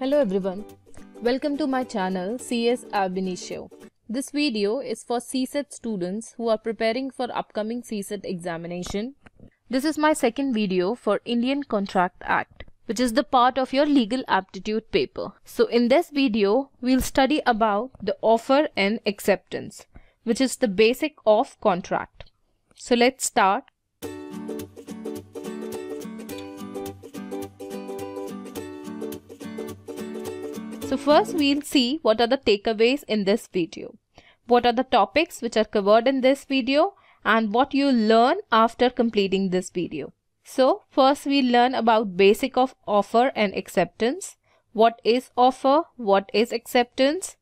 Hello everyone. Welcome to my channel CS Ab This video is for CSET students who are preparing for upcoming CSET examination. This is my second video for Indian Contract Act which is the part of your legal aptitude paper. So in this video, we'll study about the offer and acceptance, which is the basic of contract. So let's start. So first we'll see what are the takeaways in this video. What are the topics which are covered in this video and what you learn after completing this video. So first we learn about basic of offer and acceptance. What is offer? What is acceptance?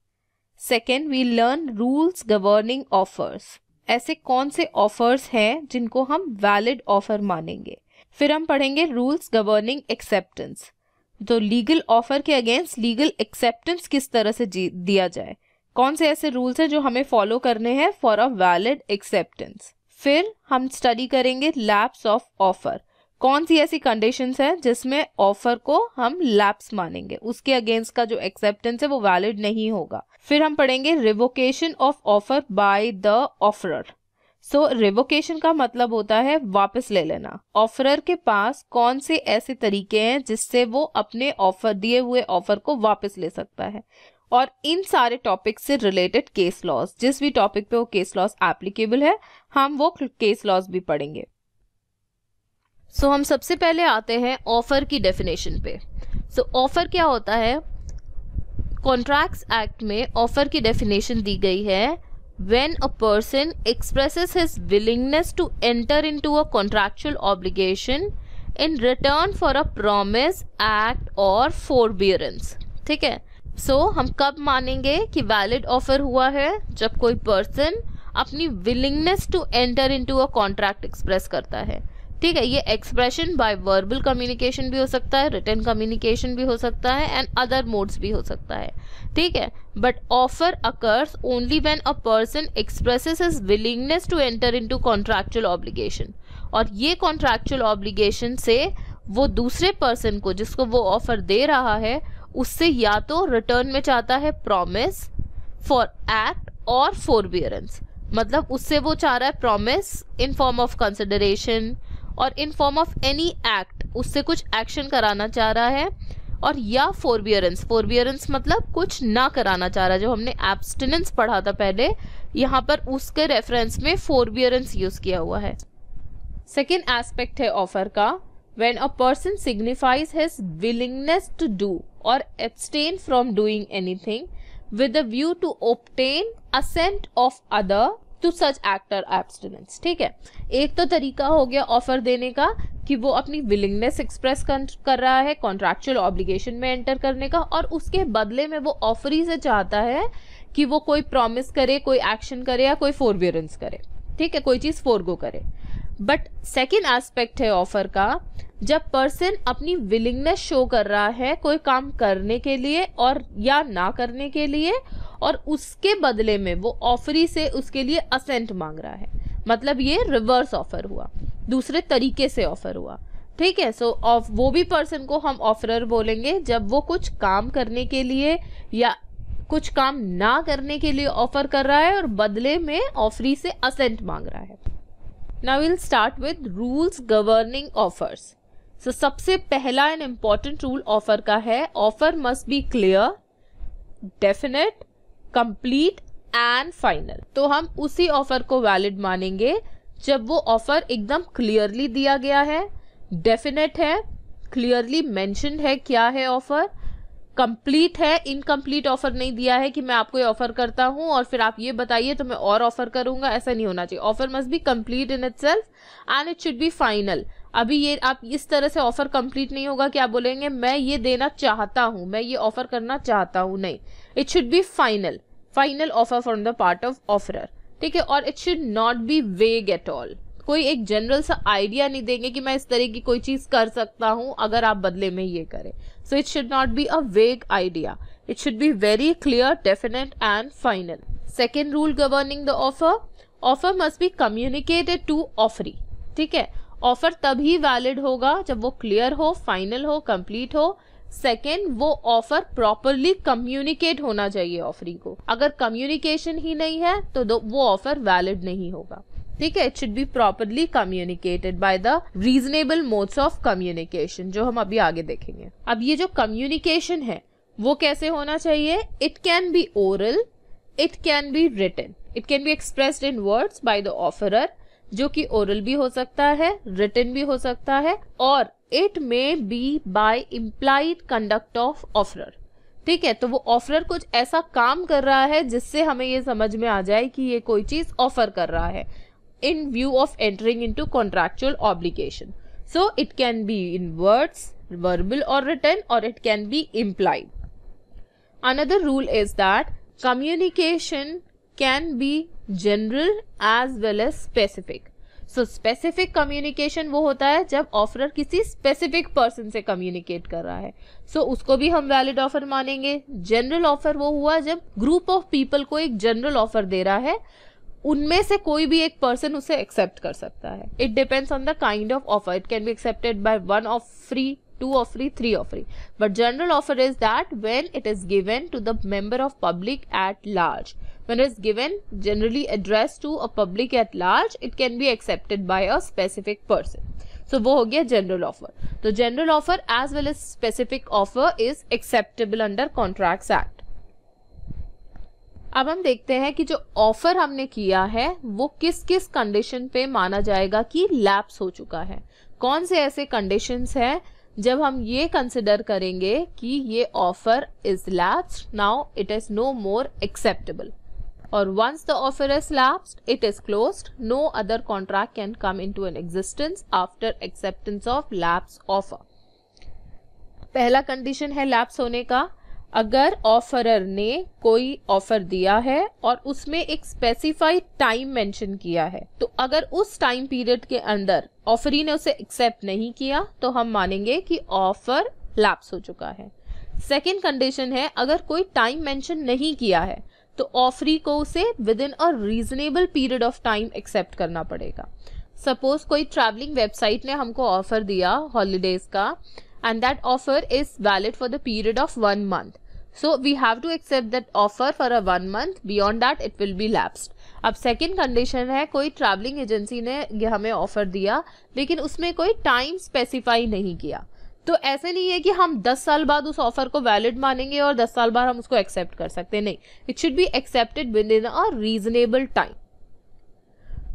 Second, we learn rules governing offers. ऐसे कौन से offers हैं जिनको हम valid offer मानेंगे फिर हम पढ़ेंगे rules governing acceptance. तो लीगल ऑफर के अगेंस्ट लीगल एक्सेप्टेंस किस तरह से दिया जाए कौन से ऐसे रूल्स हैं जो हमें फॉलो करने हैं फॉर अ वैलिड एक्सेप्टेंस फिर हम स्टडी करेंगे लैप्स ऑफ ऑफर कौन सी ऐसी कंडीशंस हैं जिसमें ऑफर को हम लैप्स मानेंगे उसके अगेंस्ट का जो एक्सेप्टेंस है वो वैलिड नहीं होगा फिर हम पढ़ेंगे revocation of offer by the offeror so so, revocation का मतलब होता है वापस ले लेना ऑफरर के पास कौन से ऐसे तरीके हैं जिससे वो अपने ऑफर दिए हुए ऑफर को वापस ले सकता है और इन सारे टॉपिक से रिलेटेड केस लॉस जिस भी टॉपिक पे वो केस लॉस एप्लीकेबल है हम वो केस लॉस भी पढ़ेंगे सो so, हम सबसे पहले आते हैं ऑफर की डेफिनेशन पे सो so, ऑफर क्या होता है कॉन्ट्रैक्ट्स एक्ट में ऑफर की डेफिनेशन दी गई है when a person expresses his willingness to enter into a contractual obligation in return for a promise act or forbearance ठीक है सो so, हम कब मानेंगे कि वैलिड ऑफर हुआ है जब कोई पर्सन अपनी willingness to enter into a contract express करता है ठीक है ये एक्सप्रेशन बाय वर्बल कम्युनिकेशन भी हो सकता है रिटर्न कम्युनिकेशन भी हो सकता है एंड अदर मोड्स भी हो सकता है ठीक है but offer occurs only when a person express his willingness to enter into contractual obligation और ये कॉन्ट्रेक्चुअल ऑब्लिगेशन से वो दूसरे पर्सन को जिसको वो ऑफर दे रहा है उससे या तो रिटर्न में चाहता है प्रॉमिस फॉर एक्ट और फॉरबियरेंस मतलब उससे वो चाह रहा है promise in form of consideration और in form of any act उससे कुछ एक्शन कराना चाह रहा है और या फोरबियरेंस फोरबियरेंस मतलब कुछ ना कराना चाह रहा है जो हमने एब्सटिनेंस पढ़ा था पहले यहाँ पर उसके रेफरेंस में फोरबियरेंस यूज किया हुआ है सेकेंड एस्पेक्ट है ऑफर का when a person signifies his willingness to do or abstain from doing anything with a view to obtain assent of other to such act or abstinence ठीक है एक तो तरीका हो गया ऑफर देने का कि वो अपनी विलिंगनेस एक्सप्रेस कर रहा है कॉन्ट्रैक्चुअल ऑब्लिगेशन में एंटर करने का और उसके बदले में वो ऑफर ही से चाहता है कि वो कोई प्रॉमिस करे कोई एक्शन करे या कोई फोरवियरेंस करे ठीक है कोई चीज़ फोरगो करे बट सेकेंड एस्पेक्ट है ऑफर का जब पर्सन अपनी विलिंगनेस शो कर रहा है कोई काम करने के लिए और या ना करने के लिए और उसके बदले में वो ऑफरी से उसके लिए असेंट मांग रहा है मतलब ये रिवर्स ऑफर हुआ दूसरे तरीके से ऑफर हुआ ठीक है सो ऑफ वो भी पर्सन को हम ऑफरर बोलेंगे जब वो कुछ काम करने के लिए या कुछ काम ना करने के लिए ऑफर कर रहा है और बदले में ऑफरी से असेंट मांग रहा है now will start with rules governing offers so सबसे पहला एंड इम्पॉर्टेंट रूल ऑफर का है offer must be clear definite complete and final तो हम उसी ऑफर को वैलिड मानेंगे जब वो ऑफर एकदम क्लियरली दिया गया है डेफिनेट है क्लियरली मैंशन है क्या है ऑफर कंप्लीट है इनकम्प्लीट ऑफर नहीं दिया है कि मैं आपको ये ऑफर करता हूँ और फिर आप ये बताइए तो मैं और ऑफर करूंगा ऐसा नहीं होना चाहिए offer must be complete in itself and it should be final अभी ये आप इस तरह से ऑफर कंप्लीट नहीं होगा कि आप बोलेंगे मैं ये देना चाहता हूँ मैं ये ऑफर करना चाहता हूँ नहीं it should be final final offer from the part of offeror ठीक है और it should not be vague at all कोई एक जनरल सा आइडिया नहीं देंगे कि मैं इस तरह की कोई चीज कर सकता हूं अगर आप बदले में ये करें so it should not be a vague idea it should be very clear definite and final second rule governing the offer offer must be communicated to offeree ठीक है ऑफर तभी वैलिड होगा जब वो क्लियर हो फाइनल हो complete हो second वो ऑफर प्रॉपरली कम्युनिकेट होना चाहिए ऑफरी को अगर कम्युनिकेशन ही नहीं है तो वो ऑफर वैलिड नहीं होगा ठीक है it should be properly communicated by the reasonable modes of communication जो हम अभी आगे देखेंगे अब ये जो कम्युनिकेशन है वो कैसे होना चाहिए it can be oral it can be written it can be expressed in words by the offeror जो कि ओरल भी हो सकता है रिटर्न भी हो सकता है और it may be by implied conduct of offeror ठीक है तो वो ऑफरर कुछ ऐसा काम कर रहा है जिससे हमें ये समझ में आ जाए कि ये कोई चीज ऑफर कर रहा है in view of entering into contractual obligation so it can be in words verbal और रिटर्न और it can be implied another rule is that communication can be general as well as specific so specific communication वो होता है जब offeror किसी specific person से communicate कर रहा है सो so, उसको भी हम वैलिड ऑफर मानेंगे जनरल ऑफर वो हुआ जब ग्रुप ऑफ पीपल को एक जनरल ऑफर दे रहा है उनमें से कोई भी एक पर्सन उसे एक्सेप्ट कर सकता है it depends on the kind of offer it can be accepted by one of three two of three three of three but general offer is that when it is given to the member of public at large When it is given generally addressed to a public at large, it can be accepted by a specific person. so, wo ho gaya general offer तो general offer as well as specific offer is acceptable under contracts act अब हम देखते हैं कि जो offer हमने किया है वो किस किस कंडीशन पे माना जाएगा कि लैप्स हो चुका है कौन से ऐसे कंडीशंस हैं जब हम ये कंसिडर करेंगे कि ये offer is lapse now it is no more acceptable और once the offer is lapsed, it is closed. No other contract can come into an existence after acceptance of lapse offer पहला condition है lapse होने का अगर offeror ने कोई offer दिया है और उसमें एक स्पेसिफाइड टाइम मेंशन किया है तो अगर उस टाइम पीरियड के अंदर ऑफरी ने उसे एक्सेप्ट नहीं किया तो हम मानेंगे कि ऑफर लैप्स हो चुका है सेकेंड कंडीशन है अगर कोई टाइम मेंशन नहीं किया है तो ऑफरी को उसे within a reasonable period of time accept करना पड़ेगा सपोज कोई ट्रैवलिंग वेबसाइट ने हमको ऑफर दिया हॉलीडेज का and that offer is valid for the period of one month so we have to accept that offer for a one month beyond that it will be lapsed अब second condition है कोई travelling agency ने हमें offer दिया लेकिन उसमें कोई time specify नहीं किया तो ऐसे नहीं है कि हम दस साल बाद उस ऑफर को वैलिड मानेंगे और दस साल बाद हम उसको एक्सेप्ट कर सकते नहीं it should be accepted within a reasonable time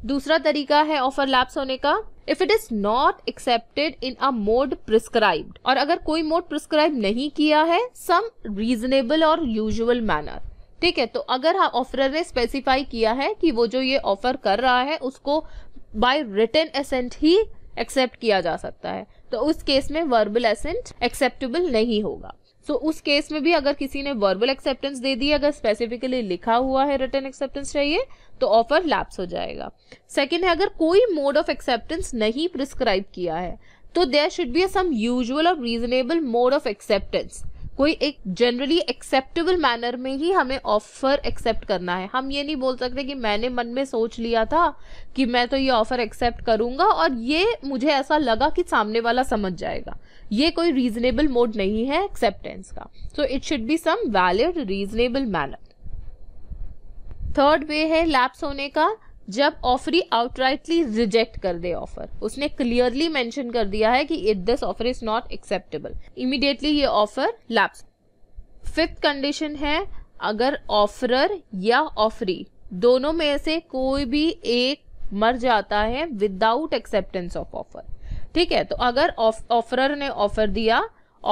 दूसरा तरीका है ऑफर लैप्स होने का if it is not accepted in a mode prescribed और अगर कोई मोड प्रिस्क्राइब नहीं किया है सम रीजनेबल और यूजल मैनर ठीक है तो अगर ऑफर हाँ, ने स्पेसिफाई किया है कि वो जो ये ऑफर कर रहा है उसको बाय रिटर्न एसेंट ही एक्सेप्ट किया जा सकता है तो उस केस में वर्बल एसेंट एक्सेप्टेबल नहीं होगा सो so, उस केस में भी अगर किसी ने वर्बल एक्सेप्टेंस दे दी अगर स्पेसिफिकली लिखा हुआ है रिटर्न एक्सेप्टेंस चाहिए तो ऑफर लैप्स हो जाएगा सेकेंड है अगर कोई मोड ऑफ एक्सेप्टेंस नहीं प्रिस्क्राइब किया है तो there should be some usual और रीजनेबल मोड ऑफ एक्सेप्टेंस कोई एक जनरली एक्सेप्टेबल मैनर में ही हमें ऑफर एक्सेप्ट करना है हम ये नहीं बोल सकते कि मैंने मन में सोच लिया था कि मैं तो ये ऑफर एक्सेप्ट करूंगा और ये मुझे ऐसा लगा कि सामने वाला समझ जाएगा ये कोई रीजनेबल मोड नहीं है एक्सेप्टेंस का so it should be some valid reasonable manner third way है लैप्स होने का जब ऑफरी आउटराइटली रिजेक्ट कर दे ऑफर उसने क्लियरली मेंशन कर दिया है कि this offer is not acceptable immediately ये ऑफर लैप्स फिफ्थ कंडीशन है अगर ऑफरर या ऑफरी दोनों में से कोई भी एक मर जाता है विदाउट एक्सेप्टेंस ऑफ ऑफर ठीक है तो अगर ऑफरर उफ, ने ऑफर दिया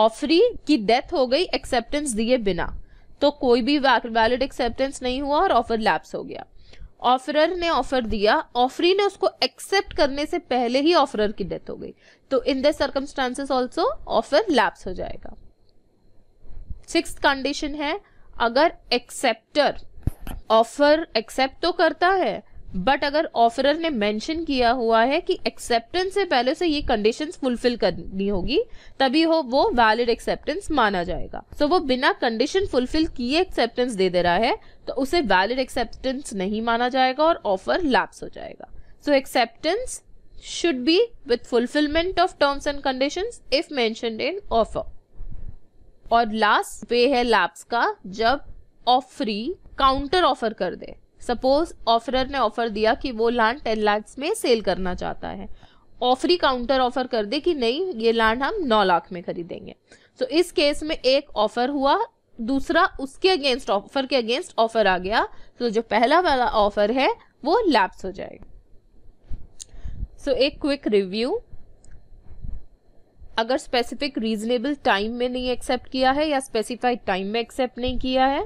ऑफरी की डेथ हो गई एक्सेप्टेंस दिए बिना तो कोई भी वैलिड एक्सेप्टेंस नहीं हुआ और ऑफर लैप्स हो गया ऑफरर ने ऑफर दिया ऑफरी ने उसको एक्सेप्ट करने से पहले ही ऑफरर की डेथ हो गई तो in the circumstances also offer lapse हो जाएगा सिक्स कंडीशन है अगर एक्सेप्टर ऑफर एक्सेप्ट तो करता है बट अगर ऑफरर ने मेंशन किया हुआ है कि एक्सेप्टेंस से पहले से ये कंडीशंस फुलफिल करनी होगी तभी हो वो वैलिड एक्सेप्टेंस माना जाएगा सो so, वो बिना कंडीशन फुलफिल किए एक्सेप्टेंस दे दे रहा है तो उसे वैलिड एक्सेप्टेंस नहीं माना जाएगा और ऑफर लैप्स हो जाएगा so acceptance should be with fulfilment of terms and condition if mentioned in offer और लास्ट वे है लैप्स का जब ऑफरी काउंटर ऑफर कर दे सपोज ऑफरर ने ऑफर दिया कि वो लैंड टेन लैक्स में सेल करना चाहता है ऑफरी काउंटर ऑफर कर दे कि नहीं ये लैंड हम नौ लाख में खरीदेंगे तो so, इस केस में एक ऑफर हुआ दूसरा उसके अगेंस्ट ऑफर के अगेंस्ट ऑफर आ गया तो जो पहला वाला ऑफर है वो लैप्स हो जाएगा सो so, एक क्विक रिव्यू अगर स्पेसिफिक रीजनेबल टाइम में नहीं एक्सेप्ट किया है या स्पेसिफाइड टाइम में एक्सेप्ट नहीं किया है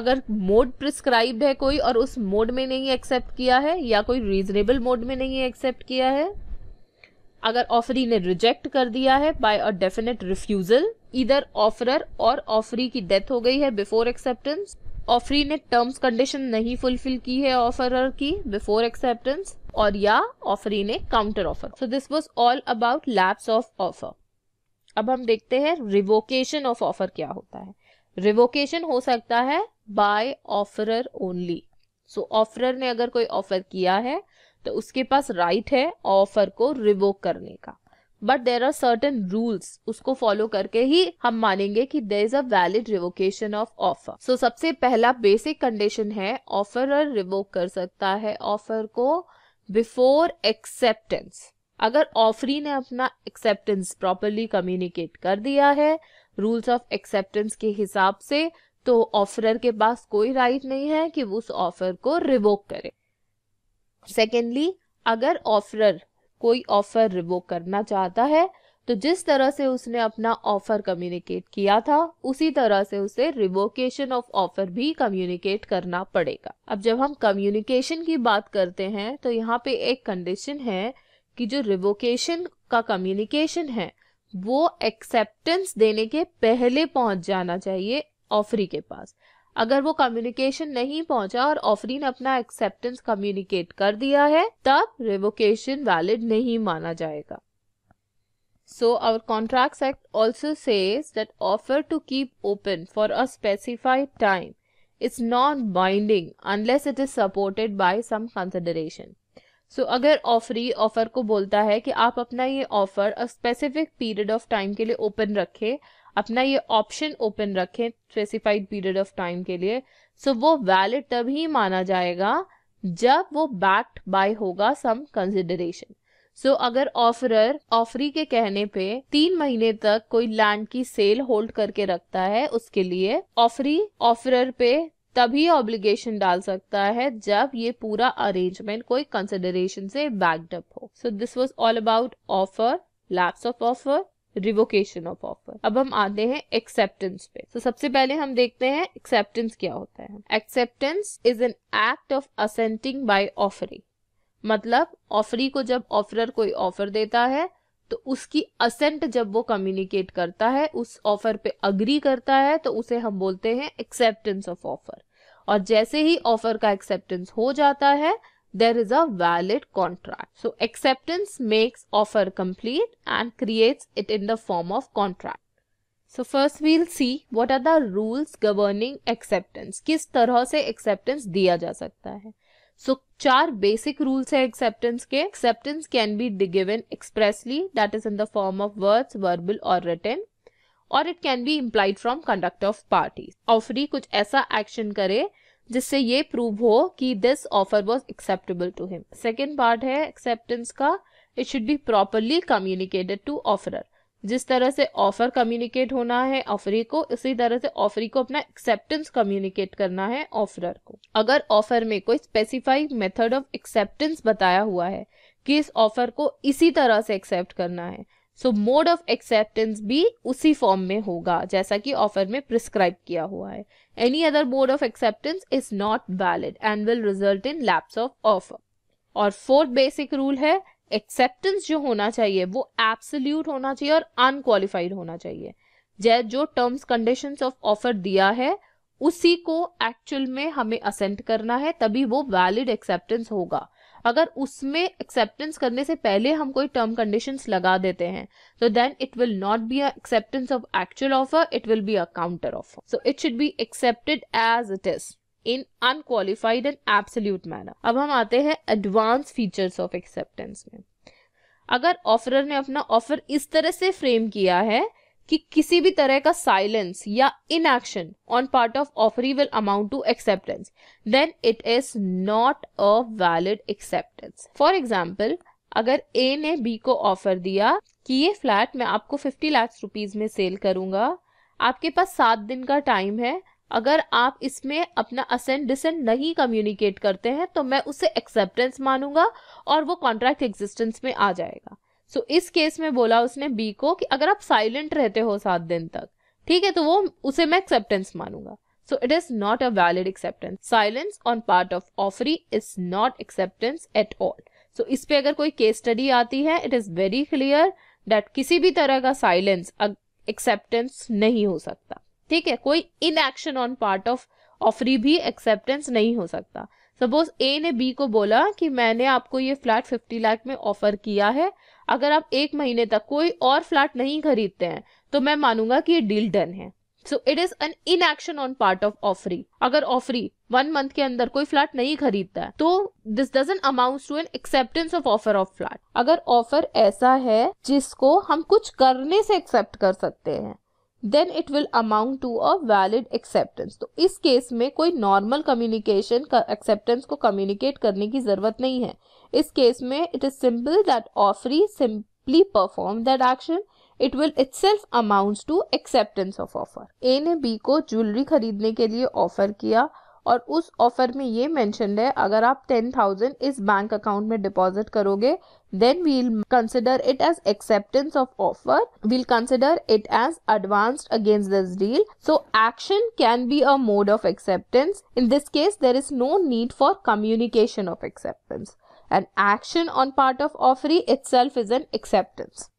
अगर मोड प्रिस्क्राइब्ड है कोई और उस मोड में नहीं एक्सेप्ट किया है या कोई रीजनेबल मोड में नहीं एक्सेप्ट किया है अगर ऑफरी ने रिजेक्ट कर दिया है बाय अ डेफिनेट रिफ्यूजल इधर ऑफरर और ऑफरी की डेथ हो गई है बिफोर एक्सेप्टेंस ऑफरी ने टर्म्स कंडीशन नहीं फुलफिल की है ऑफरर की बिफोर एक्सेप्टेंस और या ऑफरी ने counter offer so this was all about lapse of offer अब हम देखते हैं रिवोकेशन ऑफ ऑफर क्या होता है रिवोकेशन हो सकता है by offeror only so offeror ने अगर कोई ऑफर किया है तो उसके पास राइट right है ऑफर को रिवोक करने का but there are certain rules उसको फॉलो करके ही हम मानेंगे कि there is a valid revocation of offer so सबसे पहला बेसिक कंडीशन है ऑफर रिवोक कर सकता है ऑफर को बिफोर एक्सेप्टेंस अगर ऑफरी ने अपना एक्सेप्टेंस प्रॉपरली कम्युनिकेट कर दिया है रूल्स ऑफ एक्सेप्टेंस के हिसाब से तो ऑफरर के पास कोई राइट right नहीं है कि वो उस ऑफर को रिवोक करे सेकेंडली अगर ऑफरर कोई ऑफर रिवोक करना चाहता है तो जिस तरह से उसने अपना ऑफर कम्युनिकेट किया था उसी तरह से उसे रिवोकेशन ऑफ ऑफर भी कम्युनिकेट करना पड़ेगा अब जब हम कम्युनिकेशन की बात करते हैं तो यहाँ पे एक कंडीशन है कि जो रिवोकेशन का कम्युनिकेशन है वो एक्सेप्टेंस देने के पहले पहुंच जाना चाहिए ऑफरी के पास अगर वो कम्युनिकेशन नहीं पहुंचा और ऑफरी ने अपना एक्सेप्टेंस कम्युनिकेट कर दिया है तब रिवोकेशन वैलिड नहीं माना जाएगा so our contract act also says offer to keep open for a specified time it's non binding unless it is supported by some so अगर ऑफरी ऑफर को बोलता है कि आप अपना ये offer a specific period of time के लिए ओपन रखें अपना ये ऑप्शन ओपन रखें स्पेसिफाइड पीरियड ऑफ टाइम के लिए सो so, वो वैलिड तभी माना जाएगा जब वो बैक्ड बाय होगा सम कंसिडरेशन सो अगर ऑफरर ऑफरी के कहने पे तीन महीने तक कोई लैंड की सेल होल्ड करके रखता है उसके लिए ऑफरी ऑफरर पे तभी ऑब्लिगेशन डाल सकता है जब ये पूरा अरेंजमेंट कोई कंसिडरेशन से बैकडअप हो so this was all about offer lapse of offer revocation of offer अब हम आते हैं एक्सेप्टेंस पे तो so, सबसे पहले हम देखते हैं एक्सेप्टेंस क्या होता है acceptance is an act of assenting by offeree मतलब ऑफरी को जब ऑफरर कोई ऑफर देता है तो उसकी असेंट जब वो कम्युनिकेट करता है उस ऑफर पे अग्री करता है तो उसे हम बोलते हैं एक्सेप्टेंस ऑफ ऑफर और जैसे ही ऑफर का एक्सेप्टेंस हो जाता है there is a valid contract. So acceptance makes offer complete and creates it in the form of contract. So first we'll see what are the rules governing acceptance. किस तरह से acceptance दिया जा सकता है सो so, चार basic rules है acceptance के acceptance can be given expressly that is in the form of words verbal और रिटर्न और it can be implied from conduct of party offeree कुछ ऐसा एक्शन करे जिससे ये प्रूव हो कि this offer was acceptable to him second part है एक्सेप्टेंस का it should be properly communicated to offeror जिस तरह से ऑफर कम्युनिकेट होना है ऑफरी को उसी तरह से ऑफरी को अपना एक्सेप्टेंस कम्युनिकेट करना है ऑफरर को अगर ऑफर में कोई स्पेसिफाइड मेथड ऑफ एक्सेप्टेंस बताया हुआ है कि इस ऑफर को इसी तरह से एक्सेप्ट करना है सो मोड ऑफ एक्सेप्टेंस भी उसी फॉर्म में होगा जैसा कि ऑफर में प्रिस्क्राइब किया हुआ है any other mode of acceptance is not valid and will result in lapse of offer और फोर्थ बेसिक रूल है एक्सेप्टेंस जो होना चाहिए वो एब्सोल्यूट होना चाहिए और अनक्वालिफाइड होना चाहिए जै जो टर्म्स कंडीशन ऑफ ऑफर दिया है उसी को एक्चुअल में हमें असेंट करना है तभी वो वैलिड एक्सेप्टेंस होगा अगर उसमें एक्सेप्टेंस करने से पहले हम कोई टर्म कंडीशंस लगा देते हैं तो then it will not be acceptance of actual offer it will be a counter offer so it should be accepted as it is in unqualified and absolute manner अब हम आते हैं एडवांस फीचर्स ऑफ एक्सेप्टेंस में अगर offeror ने अपना offer इस तरह से फ्रेम किया है कि किसी भी तरह का साइलेंस या inaction on part of offeree will amount to acceptance then it is not a valid acceptance for example अगर ए ने बी को ऑफर दिया कि ये फ्लैट मैं आपको फिफ्टी लैक्स रुपीज में सेल करूंगा आपके पास सात दिन का टाइम है अगर आप इसमें अपना असेंट डिसेंट नहीं कम्युनिकेट करते हैं तो मैं उसे एक्सेप्टेंस मानूंगा और वो कॉन्ट्रैक्ट एग्जिस्टेंस में आ जाएगा सो इस केस में बोला उसने बी को कि अगर आप साइलेंट रहते हो सात दिन तक ठीक है तो वो उसे मैं एक्सेप्टेंस मानूंगा so it is not a valid acceptance silence on part of offeree is not acceptance at all so इस पे अगर कोई केस स्टडी आती है it is very clear that किसी भी तरह का साइलेंस एक्सेप्टेंस नहीं हो सकता ठीक है कोई inaction on part of offeree भी एक्सेप्टेंस नहीं हो सकता सपोज ए ने बी को बोला कि मैंने आपको ये फ्लैट 50 लाख में ऑफर किया है अगर आप एक महीने तक कोई और फ्लैट नहीं खरीदते हैं तो मैं मानूंगा कि ये डील डन है so it is an inaction on part of offeree अगर ऑफरी वन मंथ के अंदर कोई फ्लैट नहीं खरीदता है तो this doesn't amount to an acceptance of offer of flat अगर ऑफर ऐसा है जिसको हम कुछ करने से एक्सेप्ट कर सकते हैं then it will amount to a valid acceptance तो इस केस में कोई नॉर्मल कम्युनिकेशन एक्सेप्टेंस को कम्युनिकेट करने की ज़रूरत नहीं है इस केस में it is simple that offeree simply perform that action it will itself amount to acceptance of offer A ने बी को ज्वेलरी खरीदने के लिए ऑफर किया और उस ऑफर में ये मैंशनड है अगर आप टेन थाउजेंड इस बैंक अकाउंट में डिपॉजिट करोगे then we'll consider it as acceptance of offer we'll consider it as advanced against this deal so action can be a mode of acceptance in this case there is no need for communication of acceptance an action on part of offeree itself is an acceptance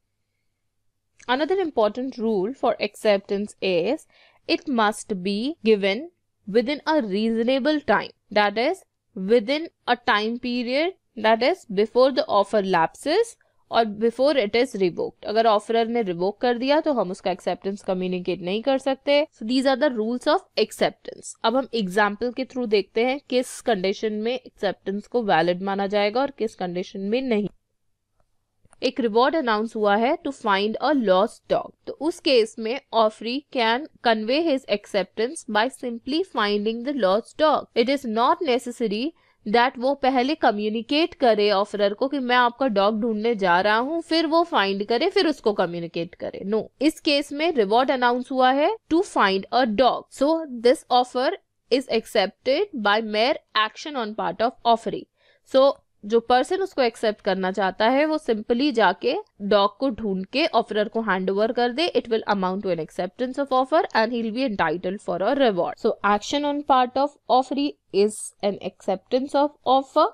another important rule for acceptance is it must be given within a reasonable time that is within a time period that is before the offer lapses और before it is revoked अगर offeror ने revoke कर दिया तो हम उसका acceptance communicate नहीं कर सकते so these are the rules of acceptance अब हम एग्जाम्पल के थ्रू देखते हैं किस कंडीशन में एक्सेप्टेंस को वैलिड माना जाएगा और किस कंडीशन में नहीं एक रिवॉर्ड अनाउंस हुआ है to find a lost dog तो उस केस में offeree can convey his acceptance by simply finding the lost dog it is not necessary that वो पहले कम्युनिकेट करे ऑफरर को कि मैं आपका डॉग ढूंढने जा रहा हूँ फिर वो फाइंड करे फिर उसको कम्युनिकेट करे नो no. इस केस में रिवॉर्ड अनाउंस हुआ है to find a dog so this offer is accepted by mere action on part of offeree so जो पर्सन उसको एक्सेप्ट करना चाहता है वो सिंपली जाके डॉग को ढूंढ के ऑफरर को हैंड ओवर कर दे it will amount to an acceptance of offer and he will be entitled for a reward so action on part of offeree is an acceptance of offer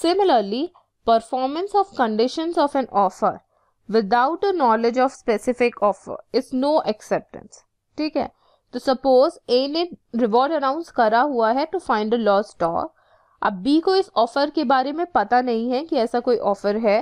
similarly performance of condition of an offer without a knowledge of specific offer is no acceptance ठीक है तो suppose ए ने reward announce करा हुआ है to find a lost dog अब B को इस ऑफर के बारे में पता नहीं है कि ऐसा कोई ऑफर है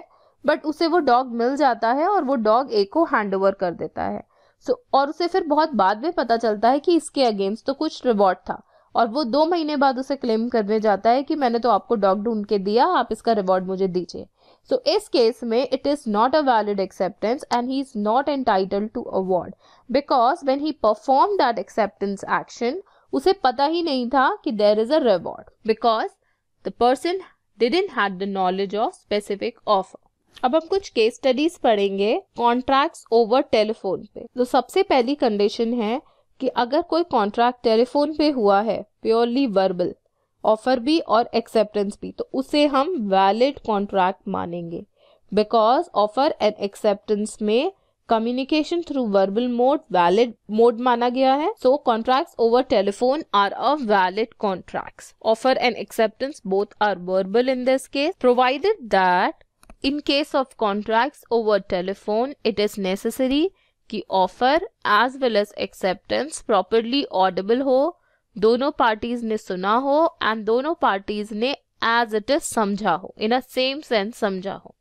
बट उसे वो डॉग मिल जाता है और वो डॉग ए को हैंड ओवर कर देता है सो so, और उसे फिर बहुत बाद में पता चलता है कि इसके अगेंस्ट तो कुछ रिवॉर्ड था और वो दो महीने बाद उसे क्लेम करने जाता है कि मैंने तो आपको डॉग ढूंढ के दिया आप इसका रिवॉर्ड मुझे दीजिए सो so, इस केस में it is not a valid acceptance and he is not entitle to award because when he perform that acceptance action उसे पता ही नहीं था कि there is a reward because the person didn't had the knowledge of specific offer अब हम कुछ case studies पढ़ेंगे कॉन्ट्रैक्ट्स ओवर टेलीफोन पे तो सबसे पहली कंडीशन है कि अगर कोई कॉन्ट्रैक्ट टेलीफोन पे हुआ है प्योरली वर्बल ऑफर भी और एक्सेप्टेंस भी तो उसे हम वैलिड कॉन्ट्रैक्ट मानेंगे बिकॉज ऑफर एंड एक्सेप्टेंस में communication through verbal mode valid mode माना गया है so contracts over telephone are a valid contracts offer and acceptance both are verbal in this case provided that in case of contracts over telephone it is necessary कि offer as well as acceptance properly audible हो दोनों parties ने सुना हो and दोनों parties ने as it is समझा हो इन अ सेम सेंस समझा हो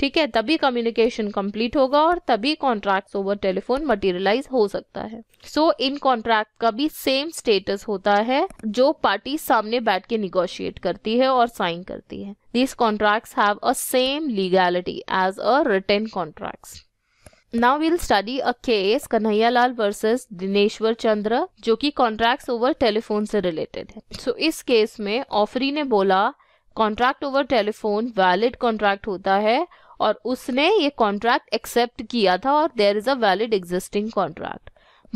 ठीक है तभी कम्युनिकेशन कंप्लीट होगा और तभी कॉन्ट्रैक्ट्स ओवर टेलीफोन मटेरियलाइज हो सकता है सो इन कॉन्ट्रैक्ट का भी सेम स्टेटस होता है जो पार्टी सामने बैठ के निगोशिएट करती है और साइन करती है this contracts have a same legality as a written contract now will study a case Kanhaiya Lal versus Dineshwar Chandra जो कि कॉन्ट्रैक्ट ओवर टेलीफोन से रिलेटेड है सो so, इस केस में ऑफरी ने बोला contract over telephone valid contract होता है और उसने ये कॉन्ट्रैक्ट एक्सेप्ट किया था और there is a valid existing contract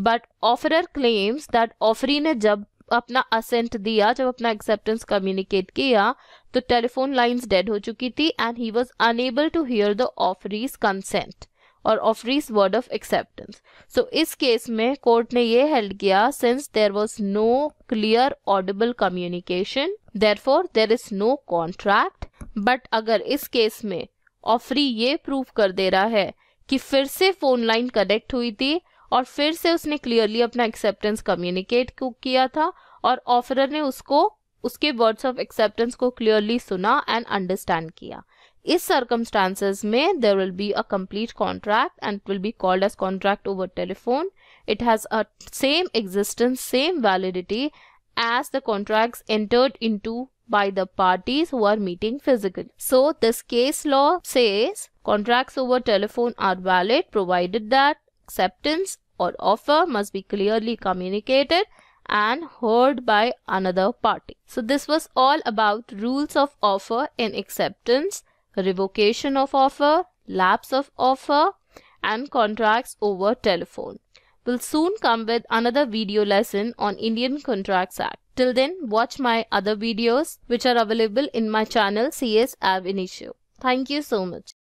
but offeror claims that offeree ने जब अपना असेंट दिया जब अपना एक्सेप्टेंस कम्युनिकेट किया तो टेलीफोन लाइंस डेड हो चुकी थी and he was unable to hear the offeree's consent और offeree's word of acceptance so इस केस में कोर्ट ने ये हेल्ड किया since there was no clear audible communication therefore there is no contract but अगर इस case में और फ्री ये प्रूव कर दे रहा है कि फिर से फोन लाइन कनेक्ट हुई थी और फिर से उसने क्लियरली अपना एक्सेप्टेंस कम्युनिकेट किया था और ऑफरर ने उसको उसके वर्ड्स ऑफ एक्सेप्टेंस को क्लियरली सुना एंड अंडरस्टैंड किया इस सर्कमस्टांसेस में there will be a complete contract and will be called as contract over telephone it has same existence same validity as the contract entered into by the parties who are meeting physically. So this case law says contracts over telephone are valid provided that acceptance or offer must be clearly communicated and heard by another party. So this was all about rules of offer and acceptance, revocation of offer, lapse of offer and contracts over telephone. We'll soon come with another video lesson on Indian Contracts Act. Till then, watch my other videos which are available in my channel CS Ab Initio. Thank you so much.